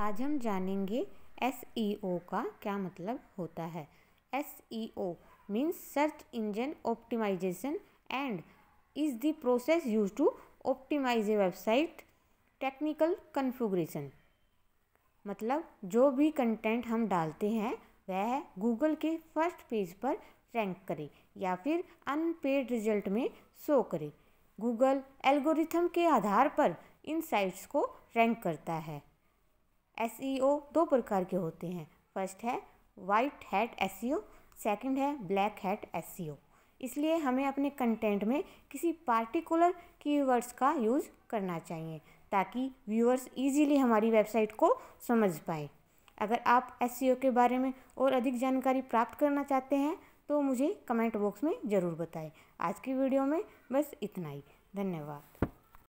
आज हम जानेंगे एस e का क्या मतलब होता है S E O means search engine optimisation and is the process use to optimise a website technical configuration मतलब जो भी कंटेंट हम डालते हैं वह गूगल के फर्स्ट पेज पर रैंक करे या फिर अनपेड रिजल्ट में शो करे गूगल एल्गोरिथम के आधार पर इन साइट्स को रैंक करता है एस e दो प्रकार के होते हैं फर्स्ट है वाइट हैट एस सेकंड है ब्लैक हैट एस इसलिए हमें अपने कंटेंट में किसी पार्टिकुलर कीवर्ड्स का यूज़ करना चाहिए ताकि व्यूअर्स इजीली हमारी वेबसाइट को समझ पाए अगर आप एस e के बारे में और अधिक जानकारी प्राप्त करना चाहते हैं तो मुझे कमेंट बॉक्स में ज़रूर बताएं आज की वीडियो में बस इतना ही धन्यवाद